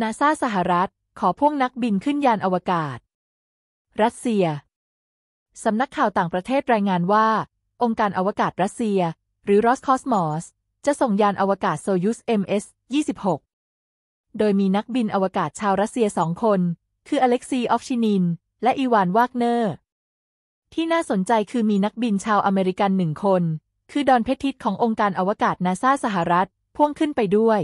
นาซาสหรัฐ ขอพ่วงนักบินขึ้นยานอวกาศ รัสเซีย สำนักข่าวต่างประเทศรายงานว่า องค์การอวกาศรัสเซีย หรือรอสคอสมอสจะส่งยานอวกาศโซยุส MS 26 โดยมีนักบินอวกาศชาวรัสเซียสองคน คืออเล็กซี ออฟชินิน และอีวาน วากเนอร์ ที่น่าสนใจคือมีนักบินชาวอเมริกันหนึ่งคน คือดอน เพทิตขององค์การอวกาศนาซาสหรัฐพ่วงขึ้นไปด้วย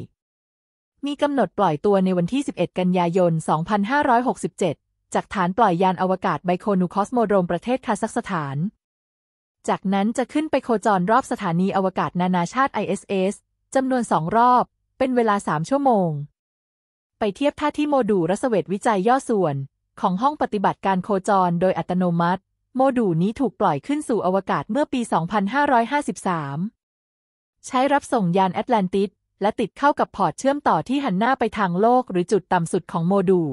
มีกำหนดปล่อยตัวในวันที่ 11 กันยายน 2567 จากฐานปล่อยยานอวกาศไบโคนูคอสโมโดมประเทศคาซัคสถาน จากนั้นจะขึ้นไปโคจรรอบสถานีอวกาศนานาชาติ ISS จำนวนสองรอบ เป็นเวลา 3 ชั่วโมง ไปเทียบท่าที่โมดูลรัสเวทวิจัยย่อส่วน ของห้องปฏิบัติการโคจรโดยอัตโนมัติ โมดูลนี้ถูกปล่อยขึ้นสู่อวกาศเมื่อปี 2553 ใช้รับส่งยานแอตแลนติสและติดเข้ากับพอร์ตเชื่อมต่อที่หันหน้าไปทางโลกหรือจุดต่ำสุดของโมดูล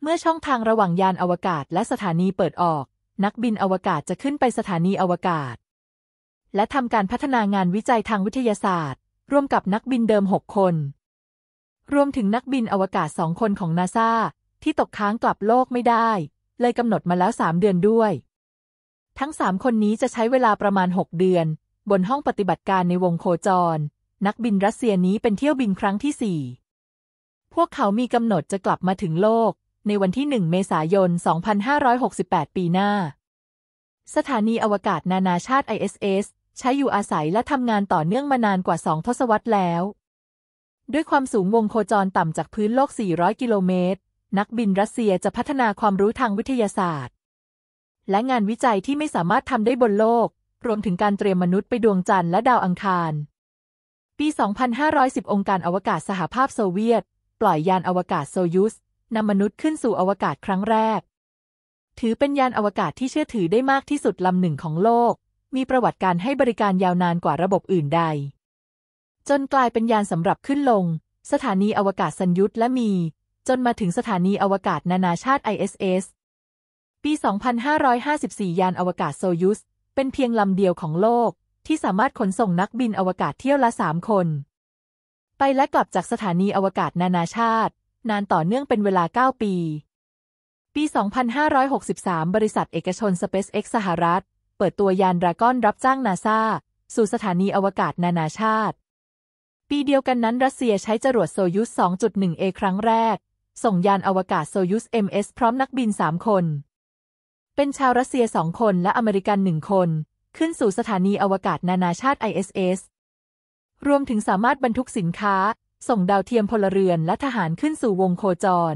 เมื่อช่องทางระหว่างยานอวกาศและสถานีเปิดออก นักบินอวกาศจะขึ้นไปสถานีอวกาศ และทำการพัฒนางานวิจัยทางวิทยาศาสตร์ ร่วมกับนักบินเดิม 6 คน รวมถึงนักบินอวกาศสองคนของนาซาที่ตกค้างกลับโลกไม่ได้ เลยกำหนดมาแล้วสามเดือนด้วย ทั้งสามคนนี้จะใช้เวลาประมาณ 6 เดือน บนห้องปฏิบัติการในวงโคจรนักบินรัสเซียนี้เป็นเที่ยวบินครั้งที่ 4 พวกเขามีกำหนดจะกลับมาถึงโลก ในวันที่ 1 เมษายน 2568 ปีหน้า สถานีอวกาศนานาชาติ ISS ใช้อยู่อาศัยและทำงานต่อเนื่องมานานกว่าสองทศวรรษแล้ว ด้วยความสูงวงโคจรต่ำจากพื้นโลก 400 กิโลเมตร นักบินรัสเซียจะพัฒนาความรู้ทางวิทยาศาสตร์ และงานวิจัยที่ไม่สามารถทำได้บนโลก รวมถึงการเตรียมมนุษย์ไปดวงจันทร์และดาวอังคารปี 2510 องค์การอวกาศสหภาพโซเวียต ปล่อยยานอวกาศโซยุสนำมนุษย์ขึ้นสู่อวกาศครั้งแรก ถือเป็นยานอวกาศที่เชื่อถือได้มากที่สุดลำหนึ่งของโลก มีประวัติการให้บริการยาวนานกว่าระบบอื่นใด จนกลายเป็นยานสำหรับขึ้นลง สถานีอวกาศสัญยุตและมี จนมาถึงสถานีอวกาศนานาชาติ ISS ปี 2554 ยานอวกาศโซยุสเป็นเพียงลำเดียวของโลกที่สามารถขนส่งนักบินอวกาศเที่ยวละสามคน ไปและกลับจากสถานีอวกาศนานาชาติ นานต่อเนื่องเป็นเวลา 9 ปี ปี 2563 บริษัท เอกชน SpaceX สหรัฐ เปิดตัวยานดราก้อนรับจ้างนาซาสู่สถานีอวกาศนานาชาติ ปีเดียวกันนั้น รัสเซียใช้จรวดโซยุส 2.1A ครั้งแรก ส่งยานอวกาศโซยุส MS พร้อมนักบิน3คน เป็นชาวรัสเซีย2คนและอเมริกัน1คนขึ้นสู่สถานีอวกาศนานาชาติ ISS รวมถึงสามารถบรรทุกสินค้า ส่งดาวเทียมพลเรือนและทหารขึ้นสู่วงโคจร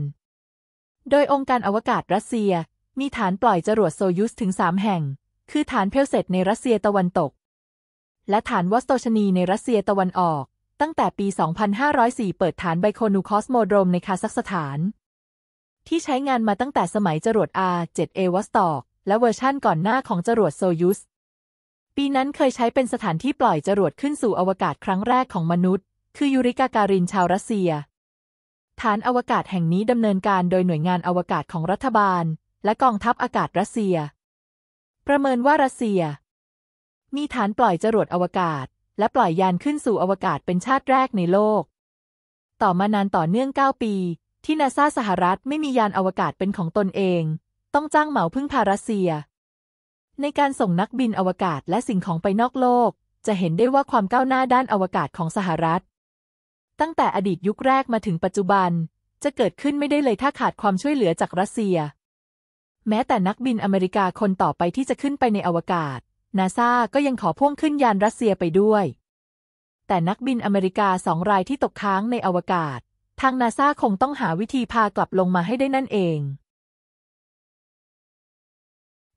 โดยองค์การอวกาศรัสเซีย มีฐานปล่อยจรวดโซยุสถึงสามแห่ง คือฐานเพลเซตในรัสเซียตะวันตก และฐานวอสโตชนีในรัสเซียตะวันออก ตั้งแต่ปี 2504 เปิดฐานไบโคนูคอสโมโดรมในคาซัคสถาน ที่ใใช้งานมาตั้งแต่สมัยจรวด R-7A วอสตอกและเวอร์ชั่นก่อนหน้าของจรวดโซยุสปีนั้นเคยใช้เป็นสถานที่ปล่อยจรวดขึ้นสู่อวกาศครั้งแรกของมนุษย์ คือยูริกาการินชาวรัสเซีย ฐานอวกาศแห่งนี้ดำเนินการโดยหน่วยงานอวกาศของรัฐบาล และกองทัพอากาศ รัสเซีย ประเมินว่ารัสเซีย มีฐานปล่อยจรวดอวกาศ และปล่อยยานขึ้นสู่อวกาศเป็นชาติแรกในโลก ต่อมานานต่อเนื่อง9ปีที่นาซาสหรัฐไม่มียานอวกาศเป็นของตนเอง ต้องจ้างเหมาพึ่งพารัสเซียในการส่งนักบินอวกาศและสิ่งของไปนอกโลก จะเห็นได้ว่าความก้าวหน้าด้านอวกาศของสหรัฐ ตั้งแต่อดีตยุคแรกมาถึงปัจจุบัน จะเกิดขึ้นไม่ได้เลยถ้าขาดความช่วยเหลือจากรัสเซีย แม้แต่นักบินอเมริกาคนต่อไปที่จะขึ้นไปในอวกาศนาซาก็ยังขอพ่วงขึ้นยานรัสเซียไปด้วย แต่นักบินอเมริกาสองรายที่ตกค้างในอวกาศ ทางนาซาคงต้องหาวิธีพากลับลงมาให้ได้นั่นเอง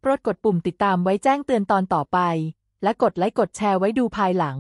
โปรดกดปุ่มติดตามไว้แจ้งเตือนตอนต่อไป และกดไลค์กดแชร์ไว้ดูภายหลัง